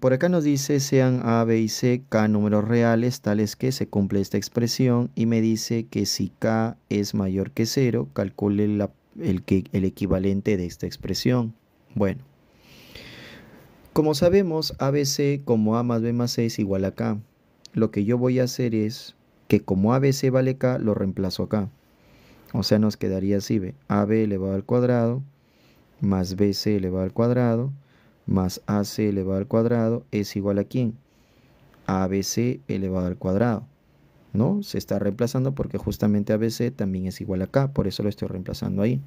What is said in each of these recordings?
por acá nos dice sean A, B y C, K números reales, tales que se cumple esta expresión y me dice que si K es mayor que 0, calcule el, equivalente de esta expresión. Bueno, como sabemos, ABC como A más B más C es igual a K. Lo que yo voy a hacer es que como ABC vale K, lo reemplazo acá O sea, nos quedaría así, b: AB elevado al cuadrado más BC elevado al cuadrado más AC elevado al cuadrado es igual a quién? ABC elevado al cuadrado. ¿No? Se está reemplazando porque justamente ABC también es igual a por eso lo estoy reemplazando ahí.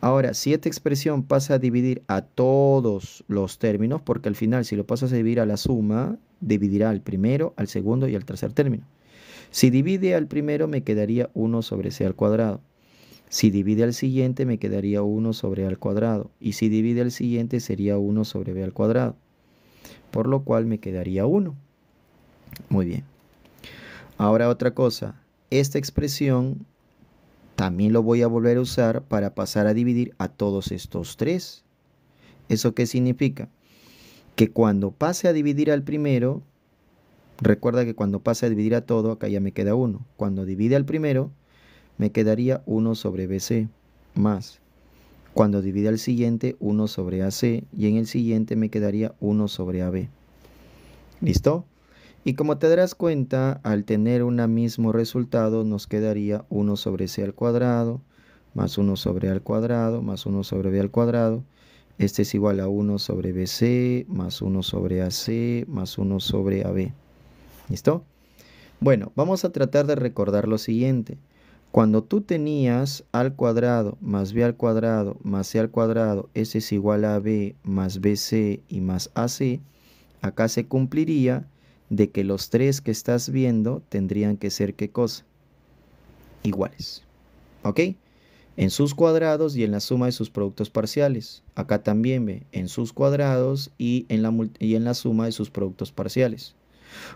Ahora, si esta expresión pasa a dividir a todos los términos, porque al final si lo pasas a dividir a la suma, dividirá al primero, al segundo y al tercer término. Si divide al primero me quedaría 1 sobre C al cuadrado. Si divide al siguiente me quedaría 1 sobre a al cuadrado y si divide al siguiente sería 1 sobre b al cuadrado, por lo cual me quedaría 1. Muy bien. Ahora otra cosa, esta expresión también lo voy a volver a usar para pasar a dividir a todos estos tres. ¿Eso qué significa? Que cuando pase a dividir al primero, recuerda que cuando pase a dividir a todo, acá ya me queda 1. Cuando divide al primero, me quedaría 1 sobre BC más. Cuando divida el siguiente, 1 sobre AC y en el siguiente me quedaría 1 sobre AB. ¿Listo? Y como te darás cuenta, al tener un mismo resultado nos quedaría 1 sobre C al cuadrado, más 1 sobre A al cuadrado, más 1 sobre B al cuadrado. Este es igual a 1 sobre BC, más 1 sobre AC, más 1 sobre AB. ¿Listo? Bueno, vamos a tratar de recordar lo siguiente. Cuando tú tenías al cuadrado más b al cuadrado más c al cuadrado, ese es igual a b más bc y más ac, acá se cumpliría de que los tres que estás viendo tendrían que ser qué cosa? Iguales. ¿Ok? En sus cuadrados y en la suma de sus productos parciales. Acá también ve, en sus cuadrados y en la, y en la suma de sus productos parciales.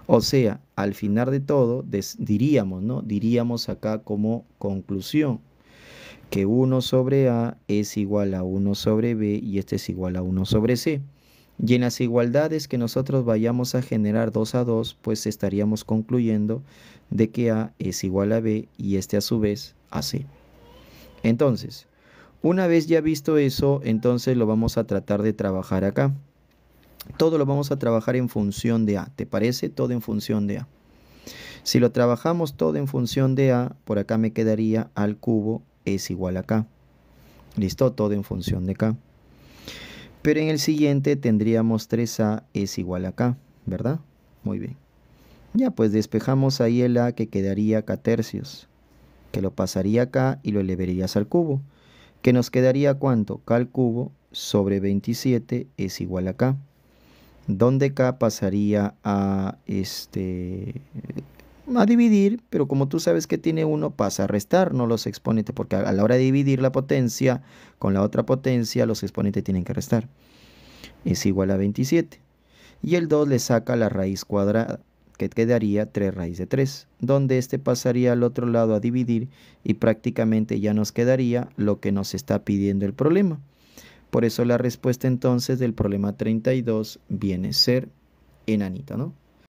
O sea, al final de todo, diríamos, Diríamos acá como conclusión que 1 sobre A es igual a 1 sobre B y este es igual a 1 sobre C. Y en las igualdades que nosotros vayamos a generar 2 a 2, pues estaríamos concluyendo de que A es igual a B y este a su vez a C. Entonces, una vez ya visto eso, entonces lo vamos a tratar de trabajar acá. Todo lo vamos a trabajar en función de A. ¿Te parece? Todo en función de A. Si lo trabajamos todo en función de A, por acá me quedaría al cubo es igual a K. Listo, todo en función de K. Pero en el siguiente tendríamos 3A es igual a K, ¿verdad? Muy bien. Ya, pues despejamos ahí el A que quedaría K tercios, que lo pasaría acá y lo elevarías al cubo, que nos quedaría cuánto? K al cubo sobre 27 es igual a K donde K pasaría a, este, a dividir, pero como tú sabes que tiene uno, pasa a restar, no los exponentes, porque a la hora de dividir la potencia con la otra potencia, los exponentes tienen que restar. Es igual a 27. Y el 2 le saca la raíz cuadrada, que quedaría 3 raíz de 3, donde este pasaría al otro lado a dividir y prácticamente ya nos quedaría lo que nos está pidiendo el problema. Por eso la respuesta entonces del problema 32 viene a ser enanito, ¿no?